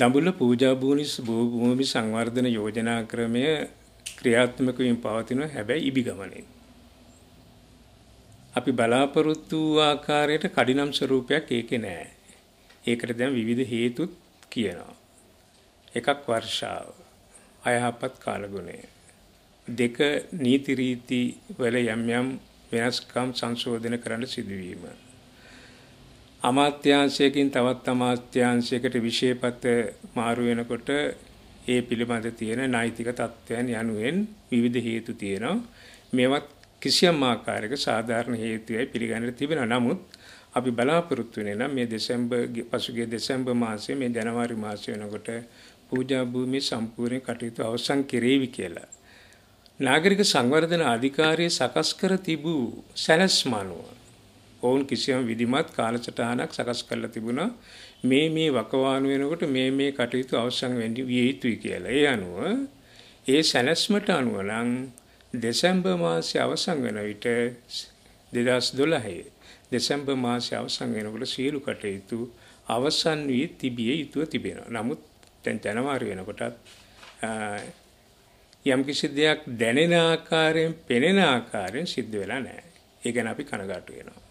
දඹුල්ල පූජා භූමි සංවර්ධන යෝජනා ක්‍රමය ක්‍රියාත්මක වීම පවතිනවා හැබැයි ඉබි ගමනේ. අපි බලාපොරොත්තු වූ ආකාරයට කඩිනම් ස්වරූපයක් ඒකේ නෑ. ඒකට දැන් විවිධ හේතුත් කියනවා. එකක් වර්ෂාව. අයහපත් කාලගුණය. දෙක නීති රීති වල යම් යම් වෙනස්කම් සංශෝධන කරන්න සිදුවීම. අමාත්‍යංශයකින් තවත් අමාත්‍යංශයකට විශේෂපත මාරු වෙනකොට ඒ පිළිබඳ තියෙන නෛතික තත්ත්වයන් යනුවෙන් විවිධ හේතු තියෙනවා. මේවත් කිසියම් ආකාරයක සාධාරණ හේතුයයි පිළිගන්න තිබෙනවා. නමුත් අපි බලාපොරොත්තු වෙන නම් මේ දෙසැම්බර් පසුගිය දෙසැම්බර් මාසයේ මේ ජනවාරි මාසය වෙනකොට පූජා භූමිය සම්පූර්ණ කටයුතු අවසන් කෙරේවි කියලා. නාගරික සංවර්ධන අධිකාරිය සකස් කර තිබූ සැලැස්ම අනුව ඔවුන් කිසියම් විධිමත් කාලසටහනක් සකස් කරලා තිබුණා මේ මේ වකවානු වෙනකොට මේ මේ කටයුතු අවසන් වෙන්න විය යුතුයි කියලා. ඒ අනුව ඒ සැලැස්මට අනුව නම් දෙසැම්බර් මාසයේ අවසන් වෙන විට 2012 දෙසැම්බර් මාසයේ අවසන් වෙනකොට සියලු කටයුතු අවසන් වී තිබිය යුතුව තිබෙනවා. නමුත් දැන් ජනවාරි වෙනකොටත් යම්කිසි දෙයක් දැනෙන ආකාරයෙන් පෙනෙන ආකාරයෙන් සිද්ධ වෙලා නැහැ. ඒ ගැන අපි කනගාටු වෙනවා.